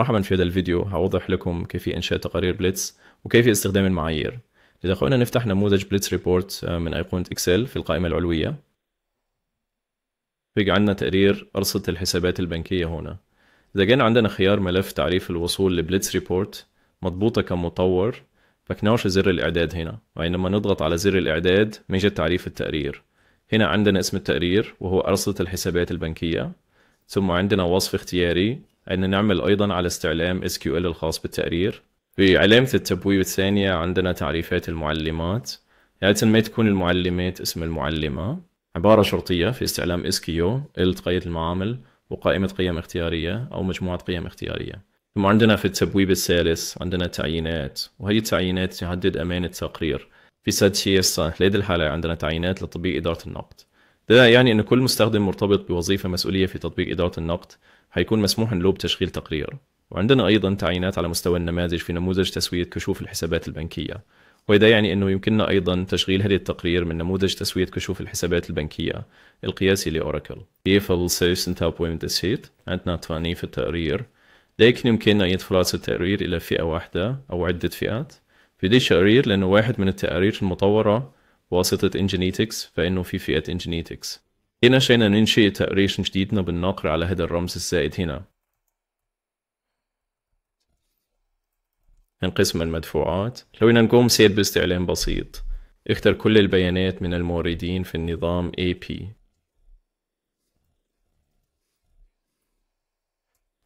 راح في هذا الفيديو هوضح لكم كيفية إنشاء تقارير بليتس وكيفية استخدام المعايير إذا قلنا نفتح نموذج بليتس ريبورت آه، من أيقونة إكسل في القائمة العلوية بيجي عندنا تقرير أرصدة الحسابات البنكية هنا إذا كان عندنا خيار ملف تعريف الوصول لبليتس ريبورت مضبوطة كمطور فكناوش زر الإعداد هنا وعندما نضغط على زر الإعداد بيجي تعريف التقرير هنا عندنا اسم التقرير وهو أرصدة الحسابات البنكية ثم عندنا وصف اختياري ان نعمل ايضا على استعلام اس كيو ال الخاص بالتقرير في علامة التبويب الثانية عندنا تعريفات المعلمات يعني ما تكون المعلمات اسم المعلمة عبارة شرطية في استعلام اس كيو ال تقيد المعامل وقائمة قيم اختيارية أو مجموعة قيم اختيارية ثم عندنا في التبويب الثالث عندنا تعيينات وهي التعيينات تحدد أمان التقرير في ساد شيسا لدى الحالة عندنا تعيينات لتطبيق إدارة النقد ده يعني ان كل مستخدم مرتبط بوظيفه مسؤوليه في تطبيق اداره النقد هيكون مسموح له بتشغيل تقرير وعندنا ايضا تعيينات على مستوى النماذج في نموذج تسويه كشوف الحسابات البنكيه وده يعني انه يمكننا ايضا تشغيل هذه التقرير من نموذج تسويه كشوف الحسابات البنكيه القياسي لاوراكل كيف السيرس انت سيت عندنا تفاني في التقرير لكن يمكننا أن التقرير إلى فئة واحدة أو عدة فئات في دي التقرير لأنه واحد من التقارير المطورة واسطة إنجينيتكس فإنه في فئة إنجينيتكس هنا شئنا ننشئ تأريشن جديدنا بالنقر على هذا الرمز السائد هنا انقسم المدفوعات لو نقوم سير باستعلام بسيط اختر كل البيانات من الموردين في النظام AP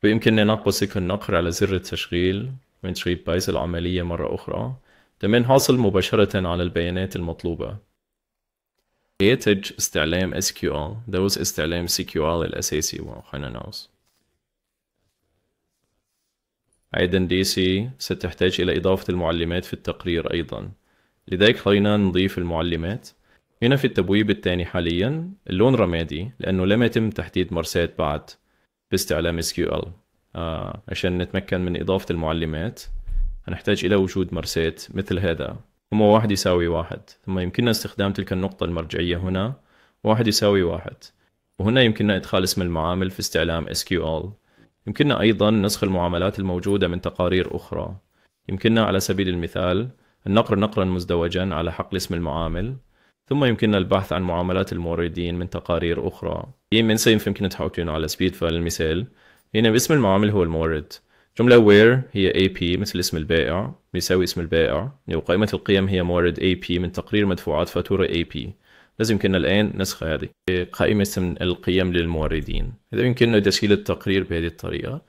بإمكاننا نقبل النقر على زر التشغيل من تشغيل بايز العملية مرة أخرى تمن حاصل مباشرة على البيانات المطلوبة ينتج استعلام SQL دوس استعلام SQL الأساسي وخلينا نعوز أيضا DC ستحتاج إلى إضافة المعلمات في التقرير أيضا لذلك خلينا نضيف المعلمات هنا في التبويب الثاني حاليا اللون رمادي لأنه لم يتم تحديد مرسات بعد باستعلام SQL آه عشان نتمكن من إضافة المعلمات هنحتاج إلى وجود مرسيت مثل هذا ثم واحد يساوي واحد ثم يمكننا استخدام تلك النقطة المرجعية هنا واحد يساوي واحد وهنا يمكننا إدخال اسم المعامل في استعلام SQL يمكننا أيضا نسخ المعاملات الموجودة من تقارير أخرى يمكننا على سبيل المثال النقر نقرا مزدوجا على حقل اسم المعامل ثم يمكننا البحث عن معاملات الموردين من تقارير أخرى إيه، من سيمكن تحاكيون على سبيد فالمثال هنا باسم المعامل هو المورد جملة where هي AP مثل اسم البائع بيساوي اسم البائع يعني وقائمة القيم هي موارد AP من تقرير مدفوعات فاتورة AP لازم يمكننا الآن نسخ هذه قائمة من القيم للموردين إذا يمكننا تسهيل التقرير بهذه الطريقة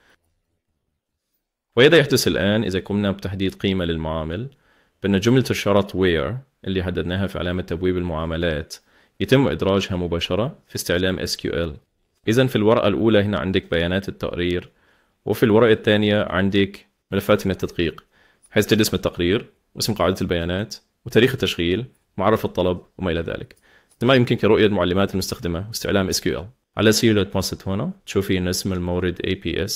وهذا يحدث الآن إذا قمنا بتحديد قيمة للمعامل بأن جملة الشرط where اللي حددناها في علامة تبويب المعاملات يتم إدراجها مباشرة في استعلام SQL إذا في الورقة الأولى هنا عندك بيانات التقرير وفي الورقة الثانية عندك ملفات من التدقيق حيث تجد اسم التقرير واسم قاعدة البيانات وتاريخ التشغيل معرف الطلب وما إلى ذلك ما يمكنك رؤية المعلمات المستخدمة واستعلام SQL على سيولة المتوسط هنا تشوفي أن اسم المورد APS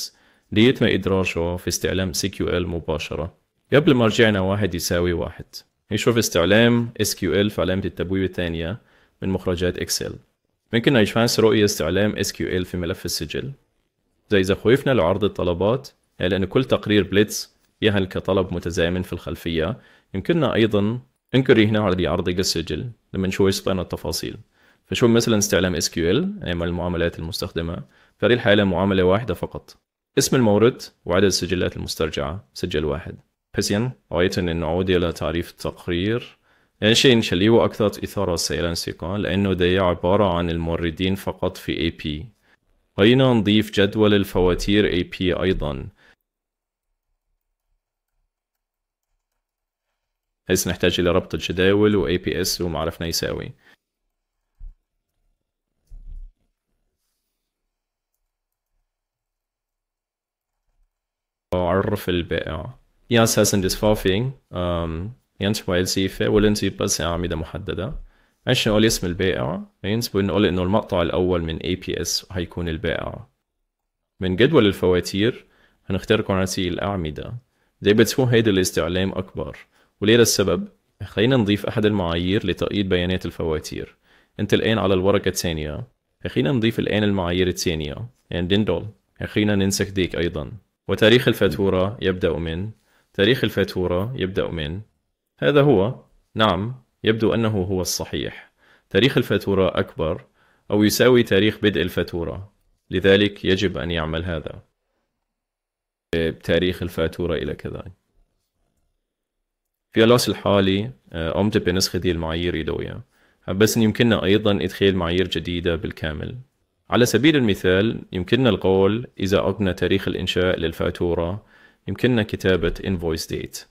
ليتم إدراجه في استعلام SQL مباشرة قبل ما رجعنا واحد يساوي واحد نشوف استعلام SQL في علامة التبويب الثانية من مخرجات إكسل ممكن نجفانس رؤية استعلام SQL في ملف السجل زي زخوفنا لعرض الطلبات يعني لأن كل تقرير بليتس يهل كطلب متزامن في الخلفية يمكننا أيضا انكري هنا على عرض السجل لما نشوف ايش التفاصيل فشو مثلا استعلام SQL أي من المعاملات المستخدمة في هذه الحالة معاملة واحدة فقط اسم المورد وعدد السجلات المسترجعة سجل واحد بحيث رايت أن نعود إلى تعريف التقرير يعني شيء نشليه أكثر إثارة سائلة لأنه ده عبارة عن الموردين فقط في AP خلينا نضيف جدول الفواتير AP أيضا حيث نحتاج إلى ربط الجداول و APS وما عرفنا يساوي وعرف البائع هي أساسا لصفافي يعني تبغى يلسيفة ولنسي بس أعمدة محددة ايش نقول اسم البائع ينسبوا نقول انه المقطع الاول من اي بي اس هيكون البائع من جدول الفواتير هنختار كراسي الاعمده دي بتكون هيدي الاستعلام اكبر وليه السبب خلينا نضيف احد المعايير لتقييد بيانات الفواتير انت الان على الورقه الثانيه خلينا نضيف الان المعايير الثانيه and يعني indol خلينا ننسك ديك ايضا وتاريخ الفاتوره يبدا من تاريخ الفاتوره يبدا من هذا هو نعم يبدو أنه هو الصحيح تاريخ الفاتورة أكبر أو يساوي تاريخ بدء الفاتورة لذلك يجب أن يعمل هذا بتاريخ الفاتورة إلى كذا في الوصف الحالي قمت آه، بنسخ دي المعايير يدويا بس يمكننا أيضا إدخال معايير جديدة بالكامل على سبيل المثال يمكننا القول إذا أقمنا تاريخ الإنشاء للفاتورة يمكننا كتابة invoice date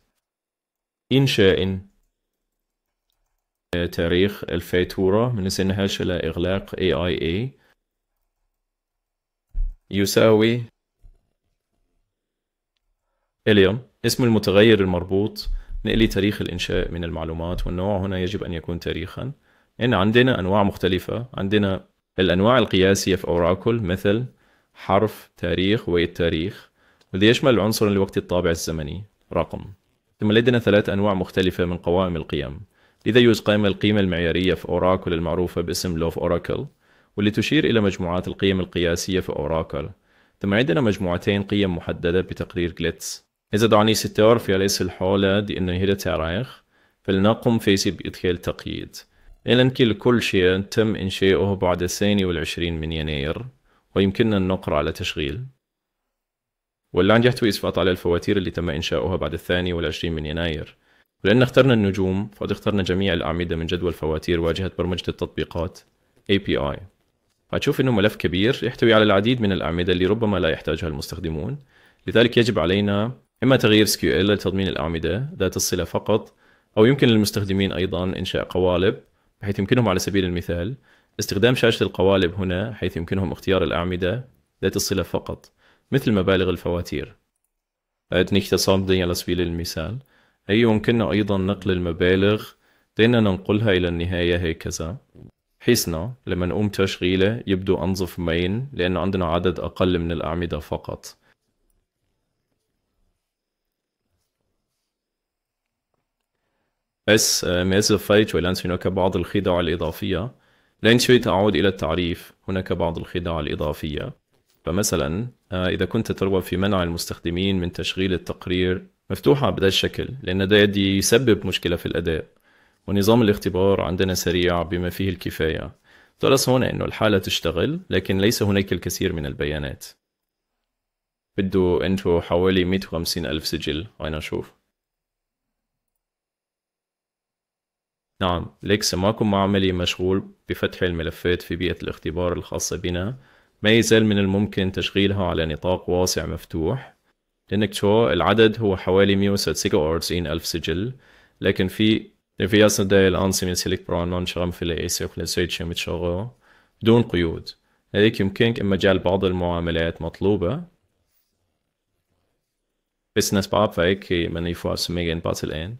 إنشاء تاريخ الفاتورة من سنهاش إلى إغلاق AIA يساوي اليوم اسم المتغير المربوط نقلي تاريخ الإنشاء من المعلومات والنوع هنا يجب أن يكون تاريخا إن عندنا أنواع مختلفة عندنا الأنواع القياسية في أوراكل مثل حرف تاريخ والتاريخ والذي يشمل عنصرا لوقت الطابع الزمني رقم ثم لدينا ثلاث أنواع مختلفة من قوائم القيم لذا يوجد قائمة القيمة المعيارية في أوراكل المعروفة باسم لوف أوراكل واللي تشير إلى مجموعات القيم القياسية في أوراكل ثم عندنا مجموعتين قيم محددة بتقرير جلتس إذا دعني ستار في ليس الحالة دي إنه هي تاريخ فلنقم فيسي بإدخال تقييد لأن كل شيء تم إنشاؤه بعد الثاني والعشرين من يناير ويمكننا النقر على تشغيل واللان يحتوي فقط على الفواتير اللي تم إنشاؤها بعد الثاني والعشرين من يناير ولأن اخترنا النجوم فقد اخترنا جميع الأعمدة من جدول فواتير واجهة برمجة التطبيقات API هتشوف أنه ملف كبير يحتوي على العديد من الأعمدة اللي ربما لا يحتاجها المستخدمون لذلك يجب علينا إما تغيير SQL لتضمين الأعمدة ذات الصلة فقط أو يمكن للمستخدمين أيضا إنشاء قوالب بحيث يمكنهم على سبيل المثال استخدام شاشة القوالب هنا حيث يمكنهم اختيار الأعمدة ذات الصلة فقط مثل مبالغ الفواتير أدني صامدين على سبيل المثال هي يمكننا أيضا نقل المبالغ دينا ننقلها إلى النهاية هكذا حيثنا لما نقوم تشغيله يبدو أنظف مين لأنه عندنا عدد أقل من الأعمدة فقط بس ما فايت وليس هناك بعض الخدع الإضافية لين شوي أعود إلى التعريف هناك بعض الخدع الإضافية فمثلا uh, إذا كنت ترغب في منع المستخدمين من تشغيل التقرير مفتوحة بهذا الشكل لأن ده يسبب مشكلة في الأداء ونظام الاختبار عندنا سريع بما فيه الكفاية درس هنا أنه الحالة تشتغل لكن ليس هناك الكثير من البيانات بده أنتو حوالي 150 ألف سجل وأنا أشوف نعم ليك سماكم عملي مشغول بفتح الملفات في بيئة الاختبار الخاصة بنا ما يزال من الممكن تشغيلها على نطاق واسع مفتوح لينكتشو العدد هو حوالي 146 ألف سجل لكن في اصلا داي الأنظمة سيلكت بران شغم في الإيسيق لسيتشم يتشغلوا دون قيود هذيك يمكنك إما جعل بعض المعاملات مطلوبة بس ناس بعض فهيك من يفوز ميجان بات الآن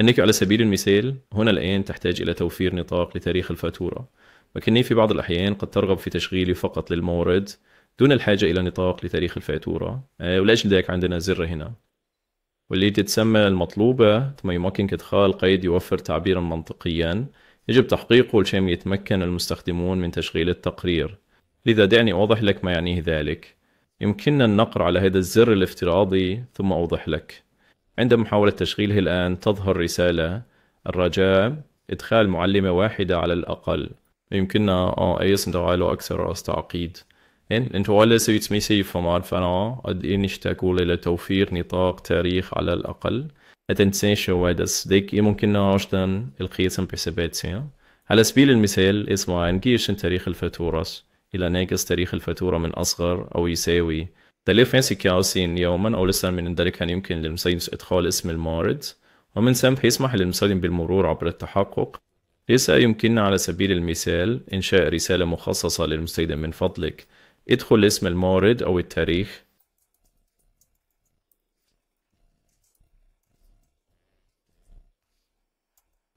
أنك على سبيل المثال هنا الآن تحتاج إلى توفير نطاق لتاريخ الفاتورة لكني في بعض الأحيان قد ترغب في تشغيلي فقط للمورد دون الحاجة إلى نطاق لتاريخ الفاتورة آه، ولأجل ذلك عندنا زر هنا واللي تتسمى المطلوبة ثم يمكنك إدخال قيد يوفر تعبيرا منطقيا يجب تحقيقه لشان يتمكن المستخدمون من تشغيل التقرير لذا دعني أوضح لك ما يعنيه ذلك يمكننا النقر على هذا الزر الافتراضي ثم أوضح لك عند محاولة تشغيله الآن تظهر رسالة الرجاء إدخال معلمة واحدة على الأقل يمكننا آه، أيضا تفعيله أكثر أستعقيد إن أنت ولا سويت ميسي فما عارف انا قد ايه نشتاقوا الى توفير نطاق تاريخ على الاقل اتنسيش وعد ديك ايه ممكن عشتن القياس بحسابات على سبيل المثال اسمع إن كيش تاريخ الفاتورة الى ناقص تاريخ الفاتوره من اصغر او يساوي تلف ينسي كاوسين يوما او لسنا من ذلك كان يمكن للمسيس ادخال اسم المعرض ومن ثم يسمح للمسلم بالمرور عبر التحقق ليس يمكننا على سبيل المثال إنشاء رسالة مخصصة للمستخدم من فضلك ادخل اسم المورد أو التاريخ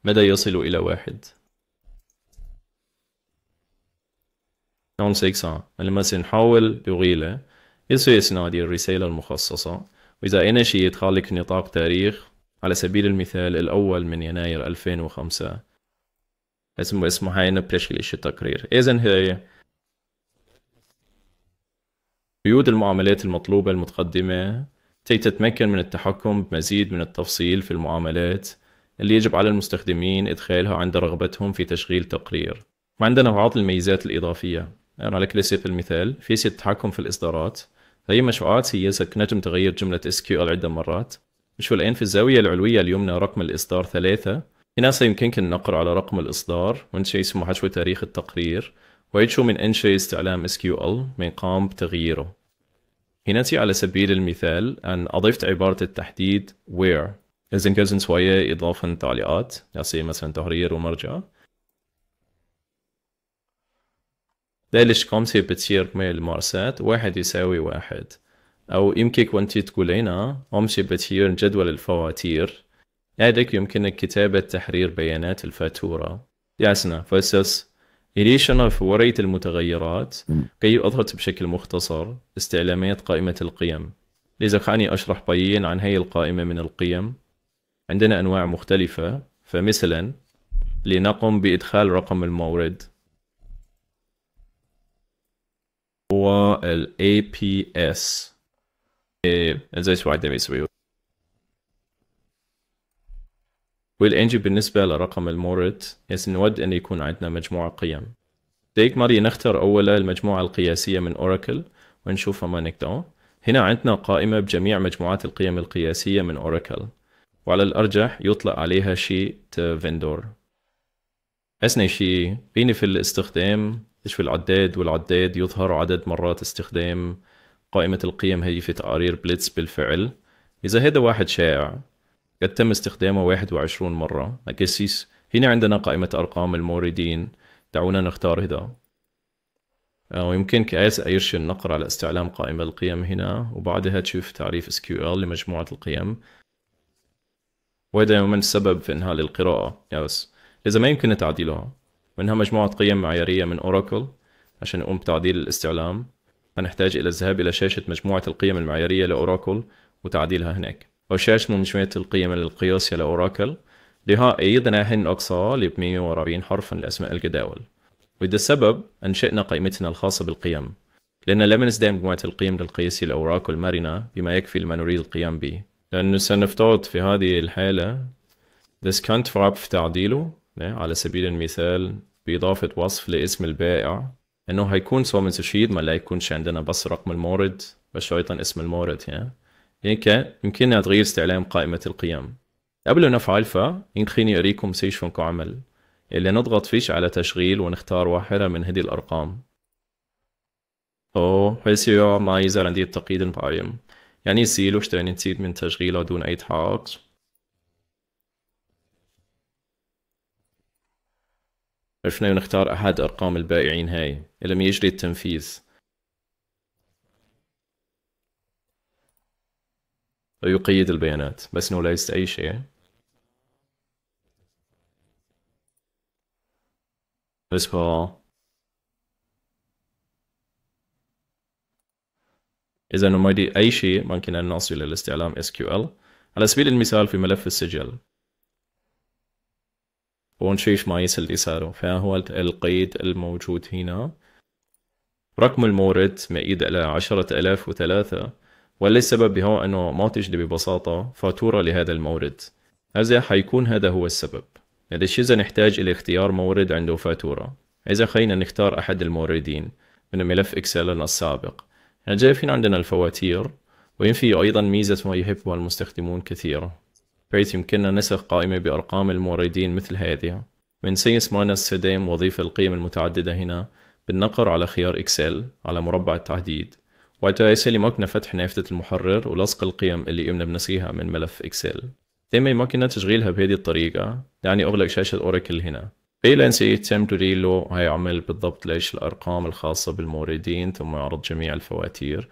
مدى يصل إلى واحد هون نعم، لما سنحاول لغيلة يصير نادي الرسالة المخصصة وإذا أنا شيء يتخلق نطاق تاريخ على سبيل المثال الأول من يناير 2005 اسمه اسمه هاي شيء تقرير إذا هي قيود المعاملات المطلوبة المتقدمة تتمكن من التحكم بمزيد من التفصيل في المعاملات اللي يجب على المستخدمين إدخالها عند رغبتهم في تشغيل تقرير وعندنا بعض الميزات الإضافية أنا على كل المثال في التحكم في الإصدارات هي مشروعات هي نجم تغير جملة SQL عدة مرات نشوف الآن في الزاوية العلوية اليمنى رقم الإصدار ثلاثة هنا سيمكنك النقر على رقم الإصدار ونشي اسمه حشو تاريخ التقرير ويجشو من أنشئ استعلام SQL من قام بتغييره هنا على سبيل المثال أن أضفت عبارة التحديد where إذا كان سوية إضافة تعليقات يعني مثلا تحرير ومرجع ليش كومتي بتصير من المارسات واحد يساوي واحد أو يمكنك وانتي تقولينا أمشي بتصير جدول الفواتير هذاك يمكنك كتابة تحرير بيانات الفاتورة ياسنا فاسس إليشن في ورية المتغيرات كي أظهرت بشكل مختصر استعلامات قائمة القيم لذا خاني أشرح بيين عن هي القائمة من القيم عندنا أنواع مختلفة فمثلا لنقم بإدخال رقم المورد هو ال APS إذا شو عدم يسويه والانجي بالنسبة لرقم المورد يس نود أن يكون عندنا مجموعة قيم ديك ماري نختار أولا المجموعة القياسية من أوراكل ونشوفها ما نقدر هنا عندنا قائمة بجميع مجموعات القيم القياسية من أوراكل وعلى الأرجح يطلق عليها شيء فيندور أسنى شيء بيني في الاستخدام تشوف العداد والعداد يظهر عدد مرات استخدام قائمة القيم هي في تقارير بليتس بالفعل إذا هذا واحد شائع قد تم استخدامه 21 مرة أكسيس هنا عندنا قائمة أرقام الموردين دعونا نختار هذا آه، ويمكن أيس أيرش النقر على استعلام قائمة القيم هنا وبعدها تشوف تعريف SQL لمجموعة القيم وهذا من السبب في إنهاء للقراءة يس إذا ما يمكن تعديلها وإنها مجموعة قيم معيارية من أوراكل عشان نقوم بتعديل الاستعلام هنحتاج إلى الذهاب إلى شاشة مجموعة القيم المعيارية لأوراكل وتعديلها هناك من مجموعة القيم للقياس على أوراكل لها أيضا هن أقصى ل 140 حرفا لأسماء الجداول وده السبب أنشئنا قائمتنا الخاصة بالقيم لأن لم نستخدم مجموعة القيم للقياس أوراكل مرنة بما يكفي لما نريد القيام به لأنه سنفترض في هذه الحالة can't wrap في تعديله على سبيل المثال بإضافة وصف لاسم البائع إنه هيكون من شيد ما لا يكونش عندنا بس رقم المورد بس أيضا اسم المورد يعني هيك يعني يمكننا تغيير استعلام قائمة القيم قبل أن نفعل فا يمكنني أريكم سيش عمل اللي نضغط فيش على تشغيل ونختار واحدة من هذه الأرقام أو حسيو ما يزال عندي التقييد بايم يعني سيلو اشتراني تسيد من تشغيله دون أي تحاق عرفنا نختار أحد أرقام البائعين هاي اللي يجري التنفيذ يقيد البيانات بس انه ليست اي شيء بس هو إذا ما يدي أي شيء ممكن أن للاستعلام إلى كيو ال على سبيل المثال في ملف السجل ونشوف ما يصل اللي صاره فهو القيد الموجود هنا رقم المورد مئيد إلى عشرة ألاف وثلاثة ولا السبب بهو أنه ما تجلي ببساطة فاتورة لهذا المورد اذا حيكون هذا هو السبب إذا إذا نحتاج إلى اختيار مورد عنده فاتورة إذا خلينا نختار أحد الموردين من ملف إكسلنا السابق جاي فينا عندنا الفواتير وينفي أيضا ميزة ما يحبها المستخدمون كثيرا بحيث يمكننا نسخ قائمة بأرقام الموردين مثل هذه من سيس ماينس سديم وظيفة القيم المتعددة هنا بالنقر على خيار إكسل على مربع التحديد وقتها يسالي ما كنا فتح نافذة المحرر ولصق القيم اللي قمنا بنسيها من ملف إكسل تمي ما كنا تشغيلها بهذه الطريقة يعني أغلق شاشة أوراكل هنا إلى نسي تم تريلو هيعمل بالضبط ليش الأرقام الخاصة بالموردين ثم يعرض جميع الفواتير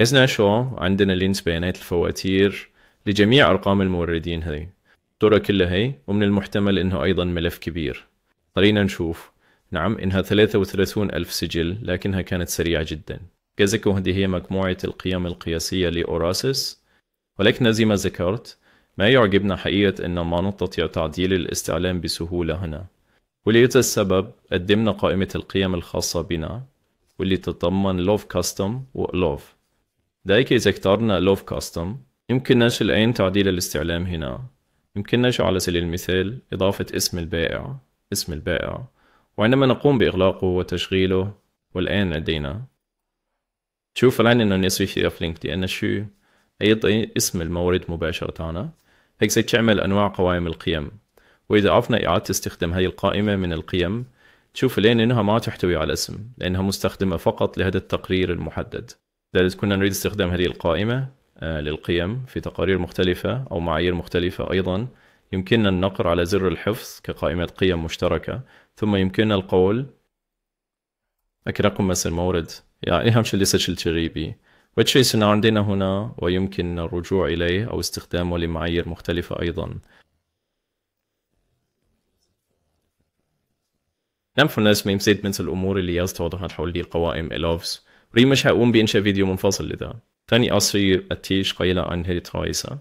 إذن شو عندنا لينس بيانات الفواتير لجميع أرقام الموردين هذي ترى كلها هي ومن المحتمل إنه أيضا ملف كبير خلينا نشوف نعم إنها 33 ألف سجل لكنها كانت سريعة جدا جازيكو هذه هي مجموعة القيم القياسية لأوراسيس ولكن زي ما ذكرت ما يعجبنا حقيقة أن ما نستطيع تعديل الاستعلام بسهولة هنا ولهذا السبب قدمنا قائمة القيم الخاصة بنا واللي تتضمن love custom و love دايك إذا اخترنا love custom يمكنناش الآن تعديل الاستعلام هنا يمكنناش على سبيل المثال إضافة اسم البائع اسم البائع وعندما نقوم بإغلاقه وتشغيله والآن لدينا شوف الآن أنه نسوي في دي لأن شو أي اسم المورد مباشرة هنا هيك ستعمل أنواع قوائم القيم وإذا عرفنا إعادة استخدام هذه القائمة من القيم تشوف الآن أنها ما تحتوي على اسم لأنها مستخدمة فقط لهذا التقرير المحدد لذلك كنا نريد استخدام هذه القائمة آه، للقيم في تقارير مختلفة أو معايير مختلفة أيضا يمكننا النقر على زر الحفظ كقائمة قيم مشتركة ثم يمكننا القول أكركم مثل مورد يعني أهم شيء لسه التجريبي وتشي صنع عندنا هنا ويمكن الرجوع إليه أو استخدامه لمعايير مختلفة أيضا نعم von الناس ما يمسيت الأمور اللي يستوضحت حول دي القوائم إلوفز ري مش هقوم بإنشاء فيديو منفصل لذا تاني أصري أتيش قيلة عن هذه الرئيسة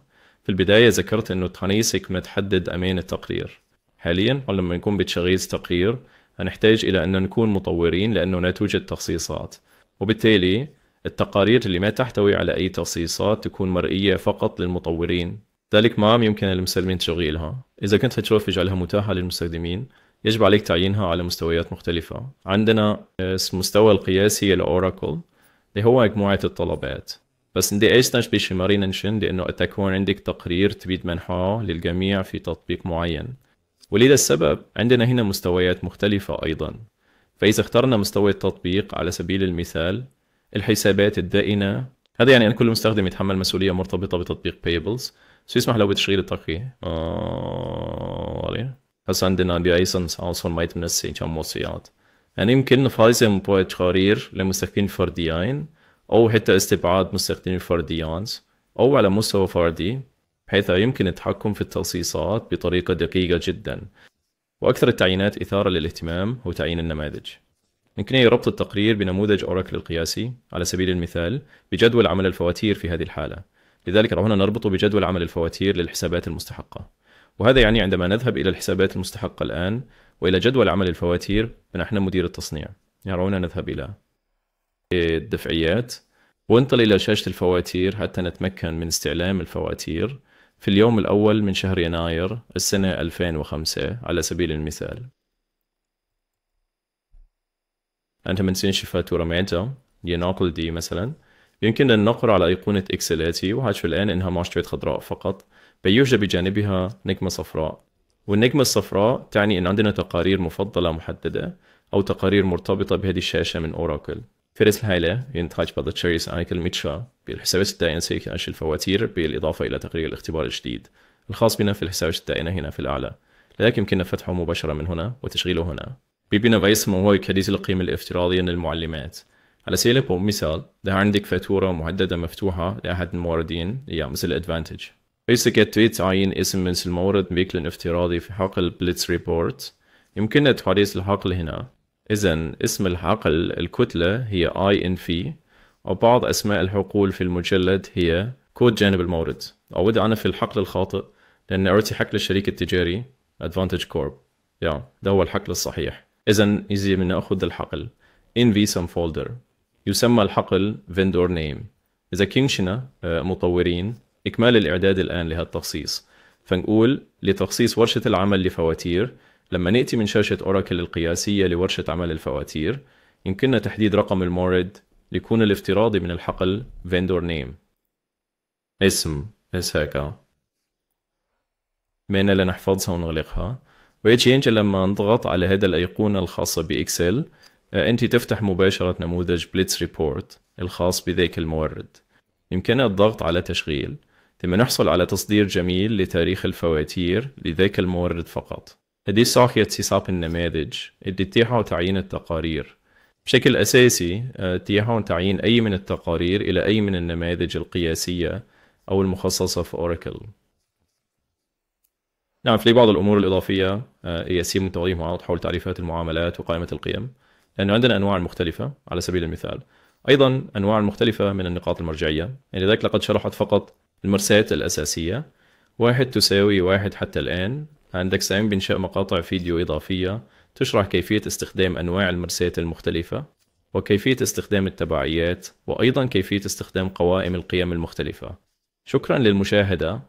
في البداية ذكرت أنه تقنيسك ما تحدد أمان التقرير حاليا لما نكون بتشغيل تقرير هنحتاج إلى أن نكون مطورين لأنه لا توجد تخصيصات وبالتالي التقارير اللي ما تحتوي على أي تخصيصات تكون مرئية فقط للمطورين ذلك ما عم يمكن للمستخدمين تشغيلها إذا كنت هتشوف يجعلها متاحة للمستخدمين يجب عليك تعيينها على مستويات مختلفة عندنا المستوى آه، القياسي لأوراكل اللي هو مجموعة الطلبات بس بدي ايش بشي مارين مارينشن لانه تكون عندك تقرير تبيد تمنحه للجميع في تطبيق معين ولذا السبب عندنا هنا مستويات مختلفة أيضا فإذا اخترنا مستوى التطبيق على سبيل المثال الحسابات الدائنة هذا يعني أن كل مستخدم يتحمل مسؤولية مرتبطة بتطبيق بيبلز سو يسمح له بتشغيل الترقية آه، هسا عندنا لايسنس أصلا ما يتمنسي كم وصيات يعني يمكن فايزة بوت تقارير لمستخدمين فرديين او حتى استبعاد مستخدمي فرديانز او على مستوى فردي حيث يمكن التحكم في التخصيصات بطريقه دقيقه جدا واكثر التعيينات اثاره للاهتمام هو تعيين النماذج يمكنني ربط التقرير بنموذج اوراكل القياسي على سبيل المثال بجدول عمل الفواتير في هذه الحاله لذلك هنا نربطه بجدول عمل الفواتير للحسابات المستحقه وهذا يعني عندما نذهب الى الحسابات المستحقه الان والى جدول عمل الفواتير فنحن مدير التصنيع يرون نذهب الى الدفعيات وانطل إلى شاشة الفواتير حتى نتمكن من استعلام الفواتير في اليوم الأول من شهر يناير السنة 2005 على سبيل المثال أنت من تنسينش الفاتورة معناتها لنقل دي مثلا ان النقر على أيقونة إكسلاتي وهتشوف الآن إنها مؤشرة خضراء فقط بيوجد بجانبها نجمة صفراء والنجمة الصفراء تعني إن عندنا تقارير مفضلة محددة أو تقارير مرتبطة بهذه الشاشة من أوراكل فرص الهائلة ينتاج بعض التشاريس عن كلمة بالحساب الدائن سيك سيكتعش الفواتير بالإضافة إلى تقرير الاختبار الجديد الخاص بنا في الحساب الدائن هنا في الأعلى لا يمكننا فتحه مباشرة من هنا وتشغيله هنا بيبينا فيس ما هو يكريز القيمة الافتراضية للمعلمات على سبيل المثال إذا عندك فاتورة محددة مفتوحة لأحد الموردين يا مثل أدفانتج يمكنك تعيين اسم من المورد بيكل افتراضي في حقل بليتس ريبورت يمكننا تحديث الحقل هنا إذا اسم الحقل الكتلة هي I in في وبعض أسماء الحقول في المجلد هي كود جانب المورد أود أنا في الحقل الخاطئ لأن أرتي حقل الشريك التجاري Advantage Corp يا yeah, ده هو الحقل الصحيح إذا إذا من أخذ الحقل in v some folder يسمى الحقل vendor name إذا كنشنا آه، مطورين إكمال الإعداد الآن لهذا التخصيص فنقول لتخصيص ورشة العمل لفواتير لما نأتي من شاشة أوراكل القياسية لورشة عمل الفواتير يمكننا تحديد رقم المورد ليكون الافتراضي من الحقل vendor name اسم اس هيك مانا لنحفظها ونغلقها ويجي انت لما نضغط على هذا الأيقونة الخاصة بإكسل آه، أنت تفتح مباشرة نموذج بليتس ريبورت الخاص بذاك المورد يمكننا الضغط على تشغيل ثم نحصل على تصدير جميل لتاريخ الفواتير لذاك المورد فقط هدي الصاخية حساب النماذج اللي تتيحوا تعيين التقارير بشكل أساسي آه، تيحوا تعيين أي من التقارير إلى أي من النماذج القياسية أو المخصصة في أوراكل نعم في بعض الأمور الإضافية من توضيح معارض حول تعريفات المعاملات وقائمة القيم لأنه عندنا أنواع مختلفة على سبيل المثال أيضا أنواع مختلفة من النقاط المرجعية يعني ذلك لقد شرحت فقط المرسات الأساسية واحد تساوي واحد حتى الآن عندك سعيم بإنشاء مقاطع فيديو إضافية تشرح كيفية استخدام أنواع المرسات المختلفة وكيفية استخدام التبعيات وأيضا كيفية استخدام قوائم القيم المختلفة شكرا للمشاهدة